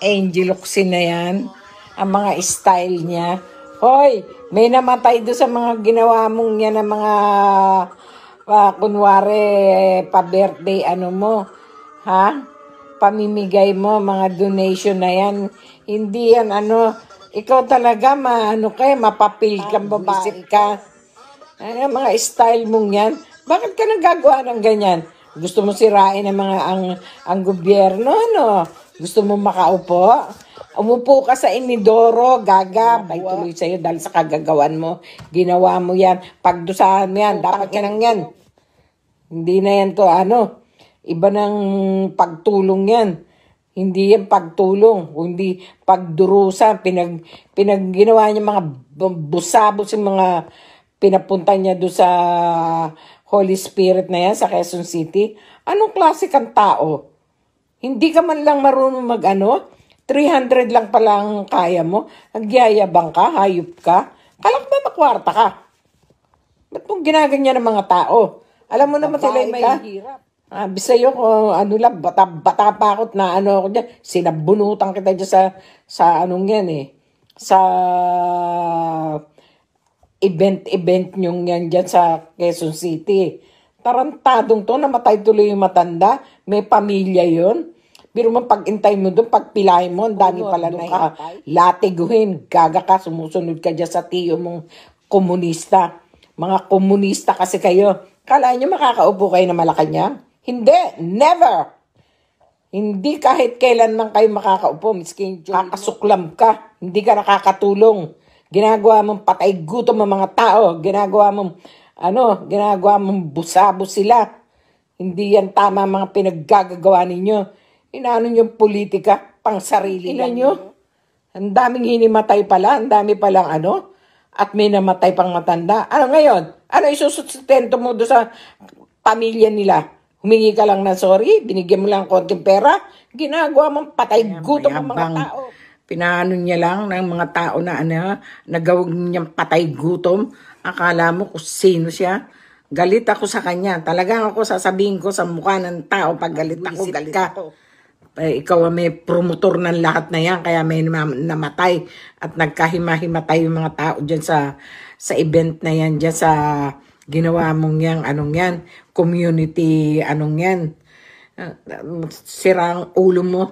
Angel Oxin na yan. Ang mga style niya. Hoy, may namatay do sa mga ginawa mong yan ng mga uh, kunwari pa-birthday ano mo. Ha? Pamimigay mo mga donation na yan. Hindi yan ano, ikaw talaga maano ka, eh, mapapil kang babisip ka. Ay, mga style mong yan. Bakit ka nagagawa ng ganyan? Gusto mo sirain ang mga ang, ang gobyerno, ano? Gusto mo makaupo? Umupo ka sa inidoro, gaga. May tuloy sa'yo dahil sa kagagawan mo. Ginawa mo yan. Pagdusahan mo yan. Dapat yan ang yan. Hindi na yan to ano. Iba ng pagtulong yan. Hindi yan pagtulong, kundi pagdurusa, pinag, pinag ginawa niya mga busabos yung mga pinapunta niya do sa Holy Spirit na yan sa Quezon City. Anong klase kang tao? Hindi ka man lang marunong mag-ano? 300 lang pala ang kaya mo? Nagyayabang ka? Hayop ka? Kalak na makwarta ka. Ba't mong ginaganyan ng mga tao? Alam mo naman sila may ka? hirap. Ah, bisayo ko, oh, ano lang, bata, bata pa ako na ano ako dyan. Sinabunutan kita dyan sa, sa anong yan eh. Sa event-event nyong yan dyan sa Quezon City. Tarantadong to, namatay tuloy yung matanda. May pamilya yon. Pero man pag-intay mo doon, pagpilahin mo, ang dami pala na ka latiguhin. Gaga ka, sumusunod ka dyan sa tiyo mong komunista. Mga komunista kasi kayo. Kala nyo makakaupo kayo na Malacanang? Hindi, never! Hindi kahit kailan man kayo makakaupo, miskin kakasuklam ka, hindi ka nakakatulong. Ginagawa mong patay gutom ang mga tao, ginagawa mong ano, ginagawa mong busabo sila. Hindi yan tama mga pinaggagawa ninyo. Inaano yung politika, pang sarili Ilan lang nyo. Ang daming hinimatay pala, ang dami palang ano, at may namatay pang matanda. Ano ngayon? Ano isusustento mo do sa pamilya nila? Humingi ka lang na sorry, binigyan mo lang konting pera, ginagawa mong patay gutom ang mga tao. Pinaano niya lang ng mga tao na ano, nagawag niyang patay gutom. Akala mo kung sino siya. Galit ako sa kanya. Talagang ako sasabihin ko sa mukha ng tao pag galit ako, galit ka. Ako. Eh, ikaw may promotor ng lahat na yan kaya may namatay at nagkahimahimatay yung mga tao dyan sa, sa event na yan, dyan sa ginawa mong yan, anong yan, community, anong yan, ah, sirang ulo mo.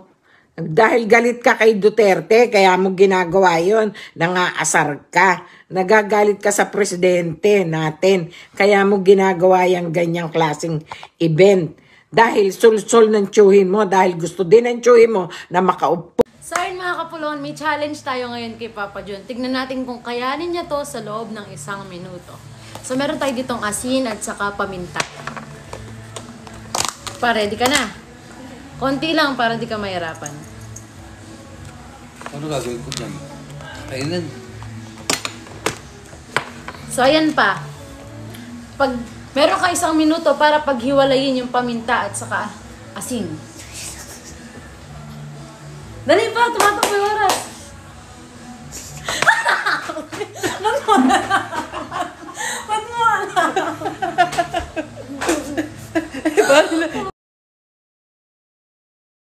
Dahil galit ka kay Duterte, kaya mo ginagawa yon, nangaasar ka. Nagagalit ka sa presidente natin, kaya mo ginagawa yung ganyang klasing event. Dahil sul-sul ng tsuhin mo, dahil gusto din ng tsuhin mo na makaupo. So ayun mga kapulon, may challenge tayo ngayon kay Papa John. Tignan natin kung kayanin niya to sa loob ng isang minuto. So meron tayo ditong asin at saka paminta. Pa, ready ka na? Konti lang para di ka mahirapan. Ano gagawin ko dyan? Kainan. So, ayan pa. Pag meron ka isang minuto para paghiwalayin yung paminta at saka asin. Dali pa, tumatakbo yung